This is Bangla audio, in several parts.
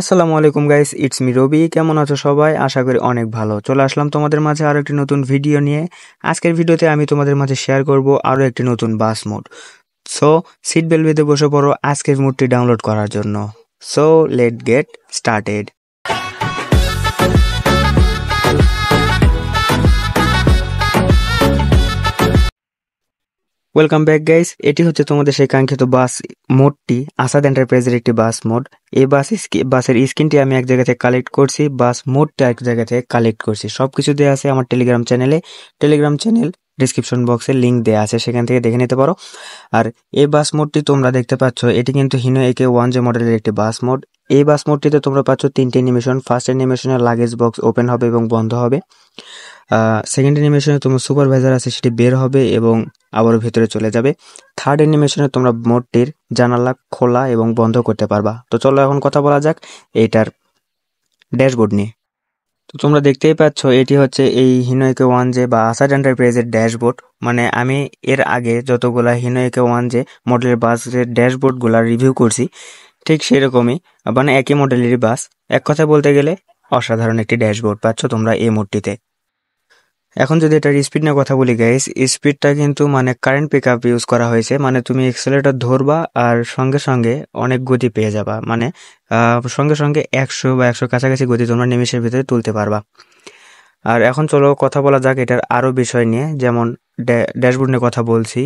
আসসালামু আলাইকুম গাইস ইটস মি রবি কেমন আছো সবাই আশা করি অনেক ভালো চলে আসলাম তোমাদের মাঝে আরও একটি নতুন ভিডিও নিয়ে আজকের ভিডিওতে আমি তোমাদের মাঝে শেয়ার করব আরও একটি নতুন বাস মোড সো সিট বেলবেতে বসে পড়ো আজকের মুডটি ডাউনলোড করার জন্য so let get started welcome back guys এটি হচ্ছে তোমাদের সেই কাঙ্ক্ষিত বাস মোডটি আসাদ এন্টারপ্রাইজের একটি বাস মোড এই বাস বাসের স্ক্রিনটি আমি এক জায়গা থেকে কালেক্ট করছি বাস মোডটা এক জায়গা থেকে কালেক্ট করছি সব কিছু দেওয়া আছে আমার টেলিগ্রাম চ্যানেলে টেলিগ্রাম চ্যানেল ডিসক্রিপশন বক্সে লিঙ্ক দেওয়া আছে সেখান থেকে দেখে নিতে পারো আর এই বাস মোডটি তোমরা দেখতে পাচ্ছ এটি কিন্তু হিনো একে ওয়ান জে মডেলের একটি বাস মোড এই বাস মোডটিতে তোমরা পাচ্ছ তিনটে নিমিশন ফার্স্ট অ্যানিমেশনে লাগেজ বক্স ওপেন হবে এবং বন্ধ হবে সেকেন্ড অ্যানিমেশনে তোমার সুপারভাইজার আছে সেটি বের হবে এবং আবারও ভেতরে চলে যাবে থার্ড অ্যানিমেশনে তোমরা মোটটির জানালা খোলা এবং বন্ধ করতে পারবা তো চলো এখন কথা বলা যাক এইটার ড্যাশবোর্ড নিয়ে তো তোমরা দেখতেই পাচ্ছ এটি হচ্ছে এই হিনোয়কে ওয়ান জে বা আসার এন্টারপ্রাইজের ড্যাশবোর্ড মানে আমি এর আগে যতগুলা হিনোয়কে ওয়ান জে মডেলের বাসের ড্যাশবোর্ডগুলো রিভিউ করছি ঠিক সেরকমই মানে একই মডেলেরই বাস এক কথা বলতে গেলে অসাধারণ একটি ড্যাশবোর্ড পাচ্ছ তোমরা এই মোটটিতে এখন যদি এটার স্পিড নিয়ে কথা বলি গাইস স্পিডটা কিন্তু মানে কারেন্ট পিক আপ ইউজ করা হয়েছে মানে তুমি এক্সেলেটার ধরবা আর সঙ্গে সঙ্গে অনেক গতি পেয়ে যাবা মানে সঙ্গে সঙ্গে একশো বা একশো কাছাকাছি গতি তোমরা নিমেষের ভিতরে তুলতে পারবা আর এখন চলো কথা বলা যাক এটার আরও বিষয় নিয়ে যেমন ড্যাশবোর্ড নিয়ে কথা বলছি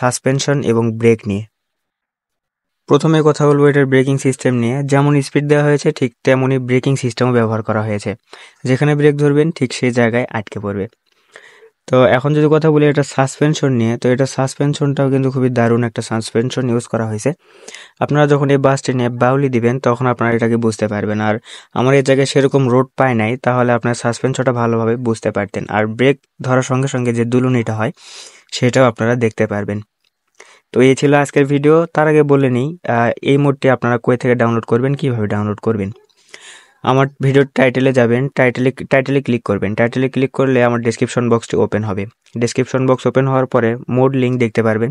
সাসপেনশন এবং ব্রেক নিয়ে প্রথমে কথা বলবো এটার ব্রেকিং সিস্টেম নিয়ে যেমন স্পিড দেওয়া হয়েছে ঠিক তেমনই ব্রেকিং সিস্টেমও ব্যবহার করা হয়েছে যেখানে ব্রেক ধরবেন ঠিক সেই জায়গায় আটকে পড়বে তো এখন যদি কথা বলি এটা সাসপেনশন নিয়ে তো এটা সাসপেনশনটাও কিন্তু খুবই দারুণ একটা সাসপেনশন ইউজ করা হয়েছে আপনারা যখন এই বাসটি নিয়ে বাউলি দিবেন তখন আপনারা এটাকে বুঝতে পারবেন আর আমার এই জায়গায় সেরকম রোড পায় নাই তাহলে আপনার সাসপেনশনটা ভালোভাবে বুঝতে পারতেন আর ব্রেক ধরার সঙ্গে সঙ্গে যে দুলুনিটা হয় সেটাও আপনারা দেখতে পারবেন তো এই ছিল আজকের ভিডিও তার আগে বলে নিই এই মোডটি আপনারা কোয়ে থেকে ডাউনলোড করবেন কিভাবে ডাউনলোড করবেন আমার ভিডিওর টাইটেলে যাবেন টাইটেলে টাইটেলে ক্লিক করবেন টাইটেলে ক্লিক করলে আমার ডিসক্রিপশন বক্সটি ওপেন হবে ডিসক্রিপশন বক্স ওপেন হওয়ার পরে মোড লিঙ্ক দেখতে পারবেন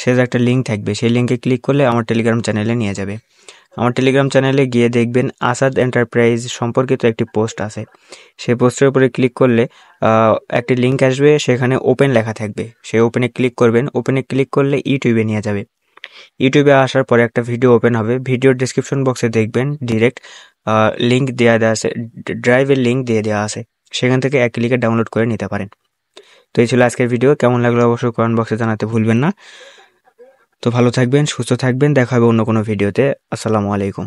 সে একটা লিঙ্ক থাকবে সেই লিঙ্কে ক্লিক করলে আমার টেলিগ্রাম চ্যানেলে নিয়ে যাবে আমার টেলিগ্রাম চ্যানেলে গিয়ে দেখবেন আসাদ এন্টারপ্রাইজ সম্পর্কিত একটি পোস্ট আছে সেই পোস্টের উপরে ক্লিক করলে একটি লিঙ্ক আসবে সেখানে ওপেন লেখা থাকবে সেই ওপেনে ক্লিক করবেন ওপেনে ক্লিক করলে ইউটিউবে নিয়ে যাবে ইউটিউবে আসার পরে একটা ভিডিও ওপেন হবে ভিডিওর ডিসক্রিপশন বক্সে দেখবেন ডিরেক্ট লিঙ্ক দেওয়া দেওয়া আছে ড্রাইভের লিঙ্ক দিয়ে দেওয়া আছে সেখান থেকে এক ক্লিকে ডাউনলোড করে নিতে পারেন তো এই ছিল আজকের ভিডিও কেমন লাগলো অবশ্যই কমেন্ট বক্সে জানাতে ভুলবেন না তো ভালো থাকবেন সুস্থ থাকবেন দেখা হবে অন্য কোনো ভিডিওতে আসসালামু আলাইকুম